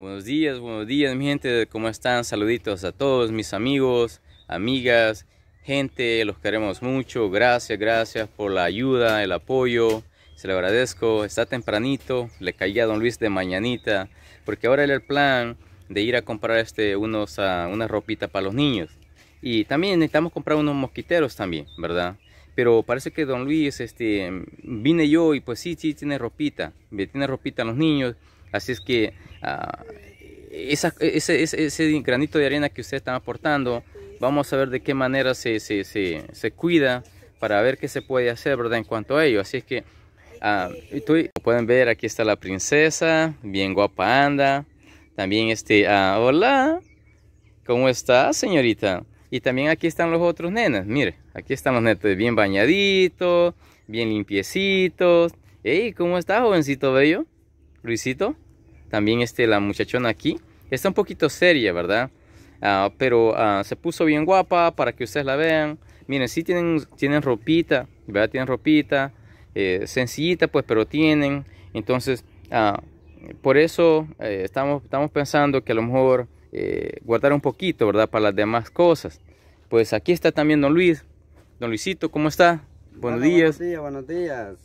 Buenos días, buenos días mi gente, ¿cómo están? Saluditos a todos mis amigos, amigas, gente, los queremos mucho, gracias, gracias por la ayuda, el apoyo, se lo agradezco, está tempranito, le caí a Don Luis de mañanita, porque ahora era el plan de ir a comprar este, unos, ah, una ropita para los niños, y también necesitamos comprar unos mosquiteros también, ¿verdad? Pero parece que Don Luis, este, vine yo y pues sí, sí, tiene ropita, tiene ropita a los niños, Así es que ah, ese, granito de arena que ustedes están aportando, vamos a ver de qué manera se, se, cuida para ver qué se puede hacer, ¿verdad? En cuanto a ello. Así es que, ah, pueden ver, aquí está la princesa, bien guapa anda. También este, ah, hola, ¿cómo está señorita? Y también aquí están los otros nenas, mire, aquí están los netos bien bañaditos, bien limpiecitos. Hey, ¿cómo está jovencito bello? Luisito, también este, la muchachona aquí, está un poquito seria, ¿verdad? Ah, pero ah, se puso bien guapa para que ustedes la vean. Miren, sí tienen, tienen ropita, ¿verdad? Tienen ropita, eh, sencillita pues, pero tienen. Entonces, ah, por eso eh, estamos, estamos pensando que a lo mejor eh, guardar un poquito, ¿verdad? Para las demás cosas. Pues aquí está también Don Luis. Don Luisito, ¿cómo está? Buenos, días. Buenos buenos días.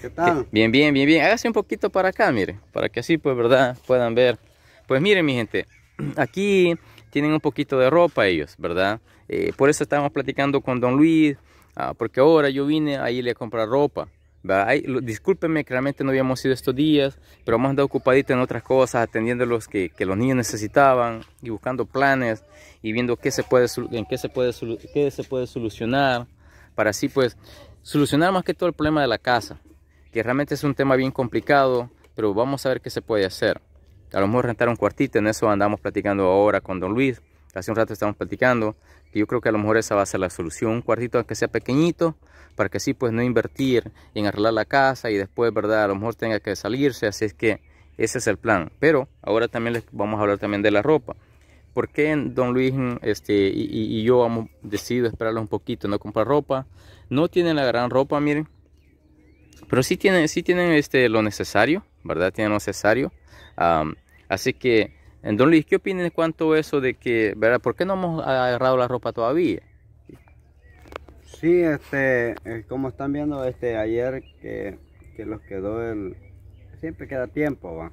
¿Qué tal? Bien, bien, bien, bien. Hágase un poquito para acá, miren, para que así, pues, ¿verdad? Puedan ver. Pues miren, mi gente, aquí tienen un poquito de ropa ellos, ¿verdad? Eh, por eso estábamos platicando con Don Luis, ah, porque ahora yo vine ahí irle a comprar ropa. Disculpenme, discúlpenme que realmente no habíamos ido estos días, pero hemos andado ocupaditos en otras cosas, atendiendo los que, que, los niños necesitaban y buscando planes y viendo qué se puede, en qué se puede, qué se puede solucionar para así pues solucionar más que todo el problema de la casa que realmente es un tema bien complicado, pero vamos a ver qué se puede hacer. A lo mejor rentar un cuartito, en eso andamos platicando ahora con Don Luis, hace un rato estamos platicando, que yo creo que a lo mejor esa va a ser la solución, un cuartito que sea pequeñito, para que sí pues no invertir en arreglar la casa y después, ¿verdad? A lo mejor tenga que salirse, así es que ese es el plan. Pero ahora también les vamos a hablar también de la ropa. ¿Por qué Don Luis este, y, yo hemos decidido esperarlo un poquito, no comprar ropa? No tienen la gran ropa, miren, pero sí tienen, sí tienen este, lo necesario, ¿verdad? Tienen lo necesario. así que, Don Luis, ¿qué opinas en cuanto eso de que, ¿verdad? ¿Por qué no hemos agarrado la ropa todavía? Sí, este, eh, como están viendo este, ayer que, que los quedó el... Siempre queda tiempo, va.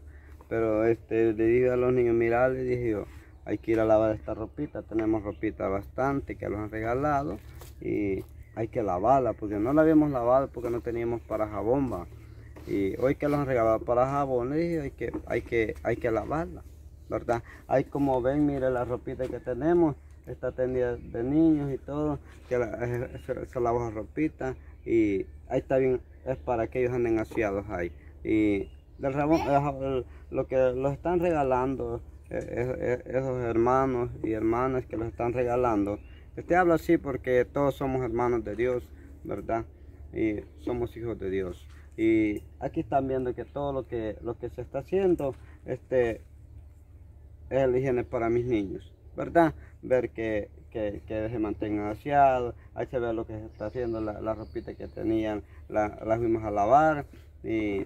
Pero este, le dije a los niños, mira, les dije hay que ir a lavar esta ropita, tenemos ropita bastante que los han regalado y hay que lavarla porque no la habíamos lavado porque no teníamos para jabón y hoy que los han regalado para jabón dije, hay que hay que lavarla verdad hay como ven mire la ropita que tenemos está tendida de niños y todo que eh, se, se lava ropita y ahí está bien es para que ellos anden aseados ahí y del lo que lo están regalando eh, eh, esos hermanos y hermanas que lo están regalando este te hablo así porque todos somos hermanos de Dios, ¿verdad? Y somos hijos de Dios. Y aquí están viendo que todo lo que, lo que se está haciendo este, es el higiene para mis niños, ¿verdad? Ver que, que, se mantengan aseados, hay que ver lo que se está haciendo, la, la ropita que tenían, las fuimos a lavar y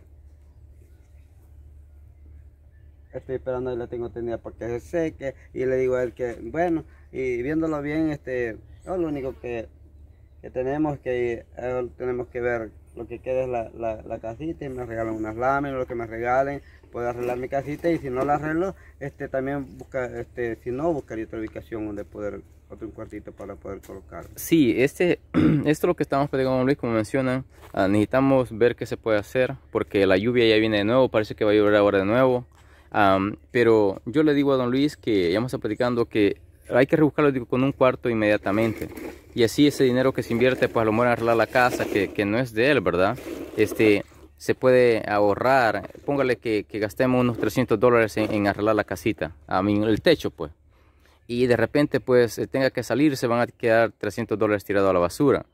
estoy esperando y la tengo tendida porque que se seque y le digo a él que bueno y viéndolo bien, este, lo único que, que tenemos que eh, tenemos que ver lo que queda es la, casita y me regalan unas láminas, lo que me regalen, puedo arreglar mi casita y si no la arreglo, este, también busca, este, si no, buscaría otra ubicación donde poder, otro cuartito para poder colocar. Sí, este, esto es lo que estamos platicando Luis, como mencionan, ah, necesitamos ver qué se puede hacer porque la lluvia ya viene de nuevo, parece que va a llover ahora de nuevo. pero yo le digo a don Luis que ya vamos a platicando que hay que rebuscarlo con un cuarto inmediatamente. Y así ese dinero que se invierte, pues a lo mejor arreglar la casa, que, no es de él, ¿verdad? Este, se puede ahorrar. Póngale que, gastemos unos 300 dólares en, arreglar la casita, a mí, el techo, pues. Y de repente, pues, eh, tenga que salir, se van a quedar 300 dólares tirados a la basura.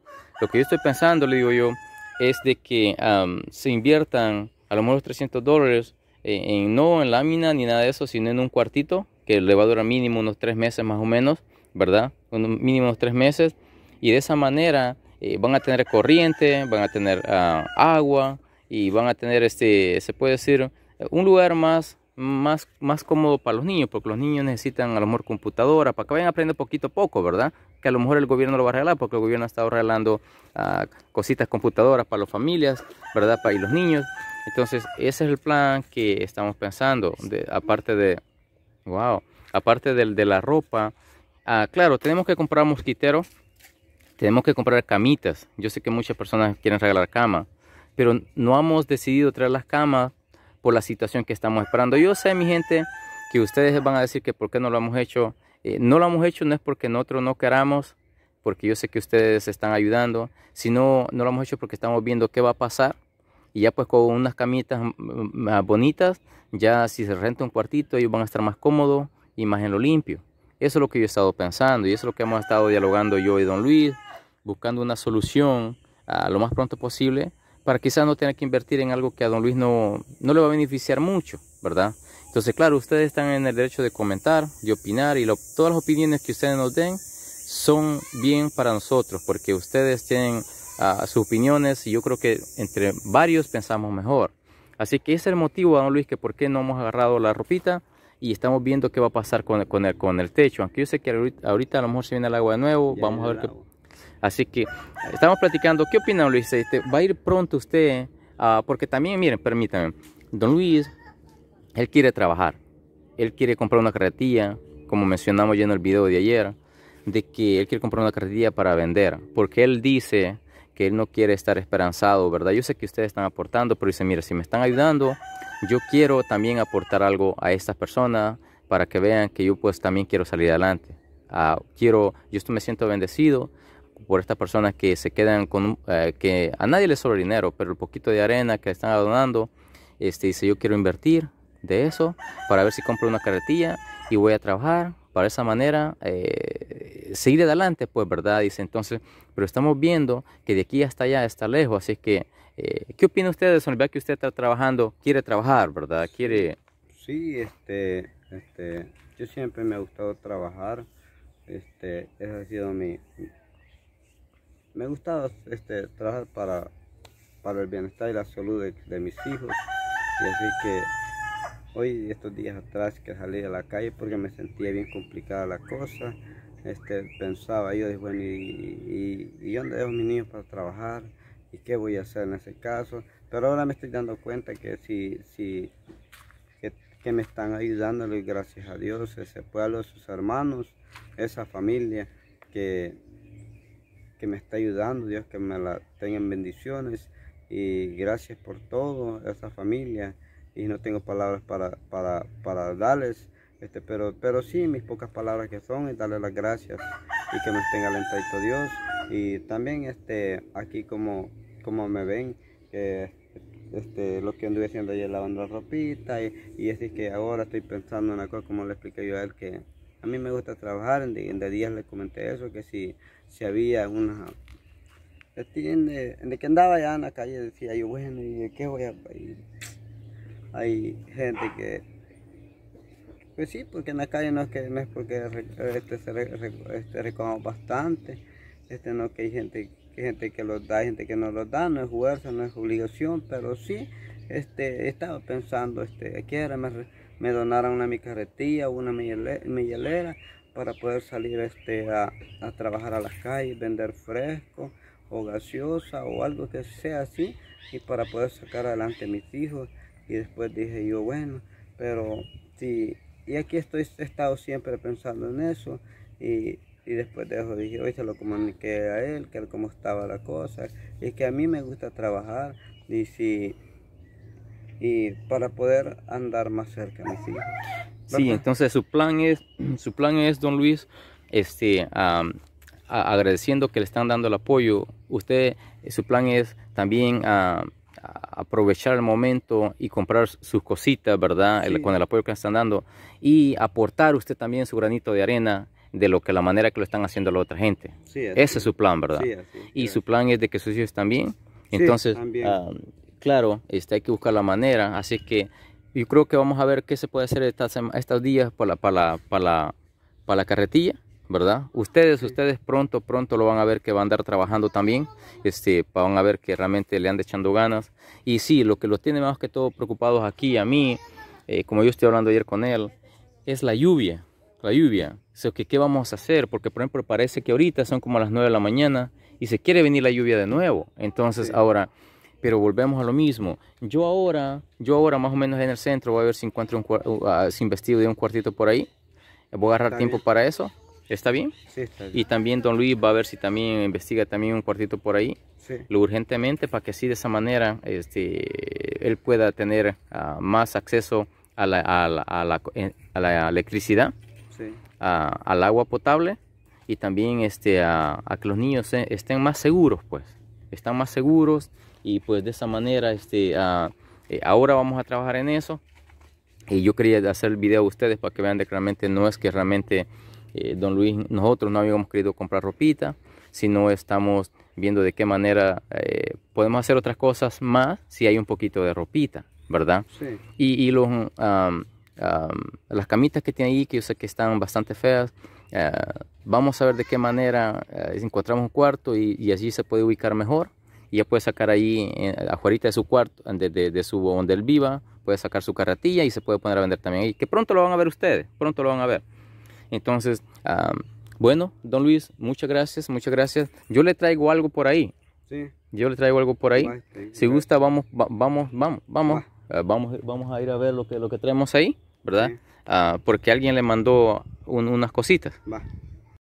Lo que yo estoy pensando, le digo yo, es de que se inviertan a lo mejor 300 dólares eh, en, no en lámina ni nada de eso, sino en un cuartito que le va a durar mínimo unos tres meses más o menos, ¿verdad? Un mínimo unos tres meses. Y de esa manera eh, van a tener corriente, van a tener ah, agua y van a tener, este, se puede decir, un lugar más, más, más cómodo para los niños, porque los niños necesitan a lo mejor computadora, para que vayan aprendiendo poquito a poco, ¿verdad? Que a lo mejor el gobierno lo va a regalar, porque el gobierno ha estado regalando ah, cositas computadoras para las familias, ¿verdad? Para y los niños. Entonces, ese es el plan que estamos pensando, aparte de, Wow. Aparte del, de la ropa, ah, claro, tenemos que comprar mosquiteros, tenemos que comprar camitas. Yo sé que muchas personas quieren regalar camas, pero no hemos decidido traer las camas por la situación que estamos esperando. Yo sé, mi gente, que ustedes van a decir que por qué no lo hemos hecho. Eh, no lo hemos hecho no es porque nosotros no queramos, porque yo sé que ustedes están ayudando, sino no lo hemos hecho porque estamos viendo qué va a pasar y ya pues con unas camitas mm, mm, más bonitas, ya si se renta un cuartito ellos van a estar más cómodos y más en lo limpio. Eso es lo que yo he estado pensando y eso es lo que hemos estado dialogando yo y don Luis, buscando una solución a ah, lo más pronto posible para quizás no tener que invertir en algo que a don Luis no, no le va a beneficiar mucho, ¿verdad? Entonces, claro, ustedes están en el derecho de comentar, de opinar y todas las opiniones que ustedes nos den son bien para nosotros porque ustedes tienen sus opiniones y yo creo que entre varios pensamos mejor. Así que ese es el motivo, don Luis, que por qué no hemos agarrado la ropita y estamos viendo qué va a pasar con, con, el, con el techo. Aunque yo sé que ahorita, a lo mejor se viene el agua de nuevo, vamos a ver Así que estamos platicando. ¿Qué opina, don Luis? Este, ¿Va a ir pronto usted? Ah, porque también, miren, permítanme, don Luis, él quiere trabajar. Él quiere comprar una carretilla, como mencionamos ya en el video de ayer, de que él quiere comprar una carretilla para vender. Porque él dice que él no quiere estar esperanzado, ¿verdad? Yo sé que ustedes están aportando, pero dice, mira, si me están ayudando, yo quiero también aportar algo a estas personas para que vean que yo pues también quiero salir adelante. Ah, quiero, yo esto me siento bendecido por estas personas que se quedan con, eh, que a nadie le sobra dinero, pero el poquito de arena que están donando, este, dice, yo quiero invertir de eso para ver si compro una carretilla y voy a trabajar. Para esa manera, eh, eh, seguir adelante, pues, ¿verdad? Dice entonces, pero estamos viendo que de aquí hasta allá está lejos, así que, eh, ¿qué opina usted de eso? que usted está trabajando, quiere trabajar, ¿verdad? Quiere... Sí, este, este, yo siempre me ha gustado trabajar, este, ha sido mi... Me gustado este, trabajar para, para el bienestar y la salud de, de mis hijos, y así que hoy estos días atrás que salí a la calle porque me sentía bien complicada la cosa este, pensaba yo, bueno, ¿y, y dónde dejo a mis niños para trabajar? ¿Y qué voy a hacer en ese caso? Pero ahora me estoy dando cuenta que sí, que, me están ayudando, y gracias a Dios, ese pueblo, sus hermanos, esa familia que, que me está ayudando, Dios que me la tengan bendiciones y gracias por todo, esa familia y no tengo palabras para, para, para darles. Este, pero, pero sí, mis pocas palabras que son y darle las gracias y que nos tenga alentadito Dios. Y también este, aquí como, como me ven, este, lo que anduve haciendo ayer lavando la ropita y, y así que ahora estoy pensando en una cosa como le expliqué yo a él que a mí me gusta trabajar, en, de, días le comenté eso, que si, si había una... Este, en de, que andaba ya en la calle decía yo, bueno, ¿y qué voy a...? ir hay gente que pues sí, porque en la calle no es, que, no es porque este, se, este, bastante, este, no que hay gente, que gente que los da, gente que no los da, no es fuerza, no es obligación, pero sí este, estaba pensando, este, aquí me, me donaran una mi carretilla, una millelera para poder salir este, a, a trabajar a la calle vender fresco o gaseosa o algo que sea así y para poder sacar adelante a mis hijos. Y después dije yo, bueno, pero si y aquí estoy he estado siempre pensando en eso y, después de eso dije hoy se lo comuniqué a él que cómo estaba la cosa y que a mí me gusta trabajar y si y para poder andar más cerca mis hijos sí entonces su plan es su plan es don Luis este agradeciendo que le están dando el apoyo usted su plan es también a aprovechar el momento y comprar sus cositas, ¿verdad? con el apoyo que están dando y aportar usted también su granito de arena de lo que la manera que lo están haciendo la otra gente. Ese es su plan, ¿verdad? y su plan es de que sus hijos también. Entonces, ah, claro, este, hay que buscar la manera. Así que yo creo que vamos a ver qué se puede hacer estas, estos días para, para, para, para la carretilla. ¿verdad? Ustedes, ustedes pronto, pronto lo van a ver que van a andar trabajando también, este, van a ver que realmente le han echando ganas. Y sí, lo que los tiene más que todo preocupados aquí, a mí, eh, como yo estoy hablando ayer con él, es la lluvia, la lluvia. O sea, que, ¿Qué vamos a hacer? Porque, por ejemplo, parece que ahorita son como las 9 de la mañana y se quiere venir la lluvia de nuevo. Entonces, ahora pero volvemos a lo mismo. Yo ahora, yo ahora más o menos en el centro voy a ver si encuentro un, uh, ah, vestido de un cuartito por ahí. Voy a agarrar tiempo para eso. ¿Está bien? Sí, está bien. Y también don Luis va a ver si también investiga también un cuartito por ahí. Lo urgentemente para que así de esa manera este, él pueda tener ah, más acceso a la, a a eh, electricidad, al agua potable y también este, a, que los niños estén más seguros, pues. Están más seguros y pues de esa manera este, ah, eh, ahora vamos a trabajar en eso. Y yo quería hacer el video a ustedes para que vean de que realmente no es que realmente eh, don Luis, nosotros no habíamos querido comprar ropita, sino estamos viendo de qué manera eh, podemos hacer otras cosas más si hay un poquito de ropita, ¿verdad? Sí. Y, los, las camitas que tiene ahí, que yo sé que están bastante feas, eh, vamos a ver de qué manera encontramos un cuarto y, allí se puede ubicar mejor. Y ya puede sacar ahí, afuera de su cuarto, de, de, su donde él viva, puede sacar su carretilla y se puede poner a vender también ahí. Que pronto lo van a ver ustedes, pronto lo van a ver. Entonces, bueno, don Luis, muchas gracias, muchas gracias. Yo le traigo algo por ahí. Sí. Yo le traigo algo por ahí. Si gusta, vamos, vamos, vamos, vamos, ah, vamos, vamos a ir a ver lo que, lo que traemos ahí, ¿verdad? Ah, porque alguien le mandó unas cositas. Va.